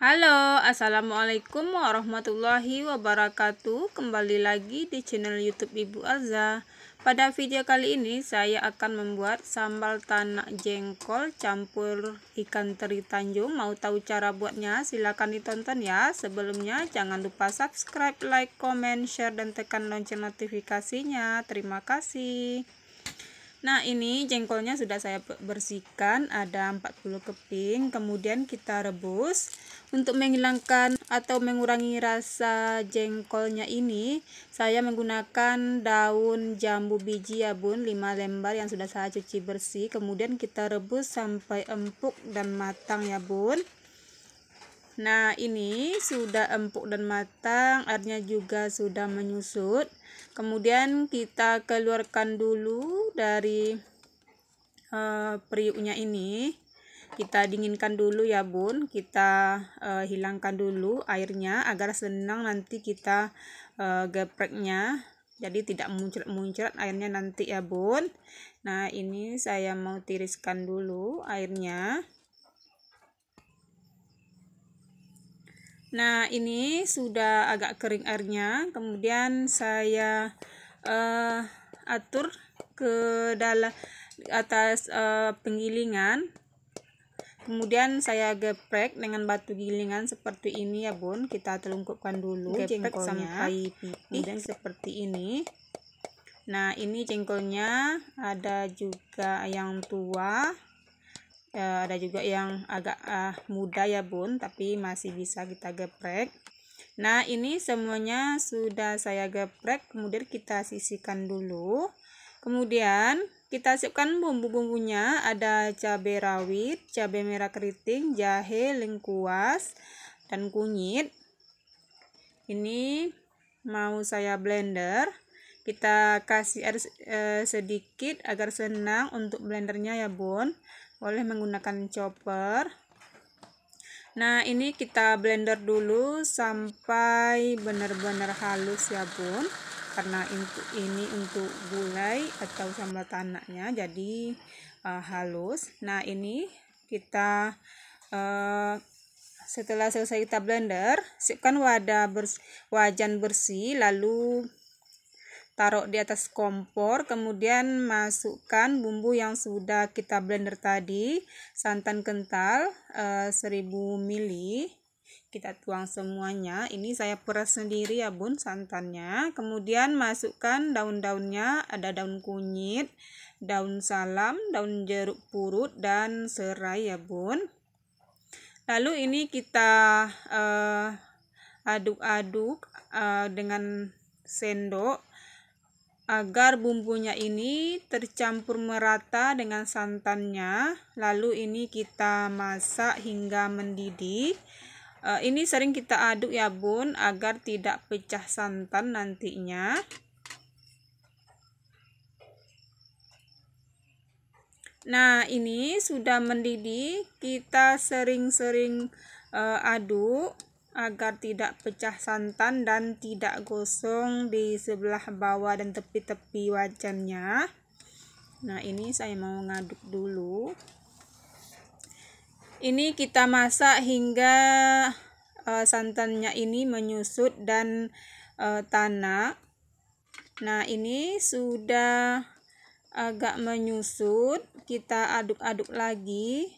Halo, Assalamualaikum warahmatullahi wabarakatuh Kembali lagi di channel youtube Ibu Alza Pada video kali ini saya akan membuat sambal tanak jengkol campur ikan teri tanjung Mau tahu cara buatnya? Silahkan ditonton ya Sebelumnya jangan lupa subscribe, like, comment, share, dan tekan lonceng notifikasinya Terima kasih Nah ini jengkolnya sudah saya bersihkan ada 40 keping kemudian kita rebus untuk menghilangkan atau mengurangi rasa jengkolnya ini saya menggunakan daun jambu biji ya bun 5 lembar yang sudah saya cuci bersih kemudian kita rebus sampai empuk dan matang ya bun Nah ini sudah empuk dan matang airnya juga sudah menyusut kemudian kita keluarkan dulu dari uh, periuknya ini kita dinginkan dulu ya bun kita uh, hilangkan dulu airnya agar senang nanti kita uh, gepreknya jadi tidak muncrat-muncrat airnya nanti ya bun nah ini saya mau tiriskan dulu airnya nah ini sudah agak kering airnya kemudian saya uh, atur ke dalam atas uh, penggilingan kemudian saya geprek dengan batu gilingan seperti ini ya bun kita telungkupkan dulu geprek jengkolnya. sampai pipih dan seperti ini nah ini jengkolnya ada juga yang tua ya, ada juga yang agak uh, muda ya bun tapi masih bisa kita geprek nah ini semuanya sudah saya geprek kemudian kita sisihkan dulu Kemudian kita siapkan bumbu-bumbunya ada cabai rawit, cabai merah keriting, jahe, lengkuas, dan kunyit. Ini mau saya blender. Kita kasih air eh, sedikit agar senang untuk blendernya ya bun. Boleh menggunakan chopper. Nah ini kita blender dulu sampai benar-benar halus ya bun karena ini untuk gulai atau sambal tanahnya jadi uh, halus nah ini kita uh, setelah selesai kita blender siapkan wadah bers wajan bersih lalu taruh di atas kompor kemudian masukkan bumbu yang sudah kita blender tadi santan kental uh, 1000 ml kita tuang semuanya ini saya peras sendiri ya bun santannya kemudian masukkan daun-daunnya ada daun kunyit daun salam daun jeruk purut dan serai ya bun lalu ini kita eh, aduk-aduk uh, uh, dengan sendok agar bumbunya ini tercampur merata dengan santannya lalu ini kita masak hingga mendidih Eh, ini sering kita aduk ya bun agar tidak pecah santan nantinya nah ini sudah mendidih kita sering-sering uh, aduk agar tidak pecah santan dan tidak gosong di sebelah bawah dan tepi-tepi wajannya nah ini saya mau ngaduk dulu ini kita masak hingga uh, santannya ini menyusut dan uh, eh, tanah. Nah, ini sudah agak menyusut, kita aduk-aduk lagi.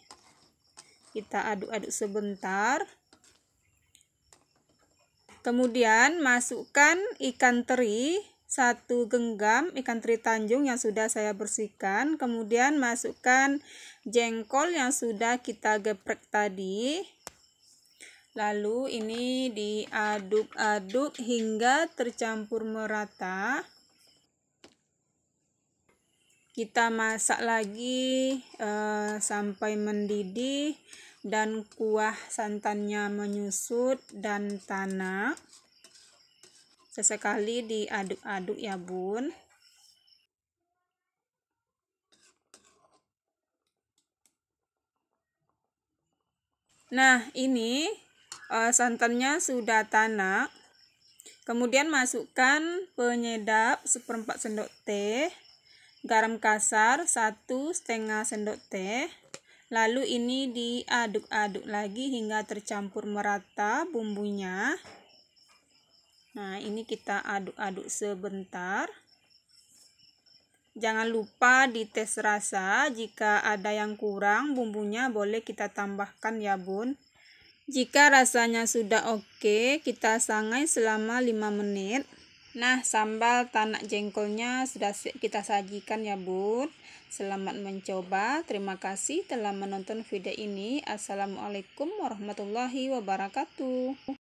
Kita aduk-aduk sebentar. Kemudian masukkan ikan teri satu genggam ikan teri tanjung yang sudah saya bersihkan kemudian masukkan jengkol yang sudah kita geprek tadi lalu ini diaduk-aduk hingga tercampur merata kita masak lagi e, sampai mendidih dan kuah santannya menyusut dan tanak sesekali diaduk-aduk ya bun nah ini uh, santannya sudah tanak kemudian masukkan penyedap seperempat sendok teh garam kasar satu setengah sendok teh lalu ini diaduk-aduk lagi hingga tercampur merata bumbunya Nah, ini kita aduk-aduk sebentar. Jangan lupa dites rasa, jika ada yang kurang bumbunya boleh kita tambahkan ya bun. Jika rasanya sudah oke, kita sangai selama 5 menit. Nah, sambal tanak jengkolnya sudah kita sajikan ya, Bun. Selamat mencoba. Terima kasih telah menonton video ini. Assalamualaikum warahmatullahi wabarakatuh.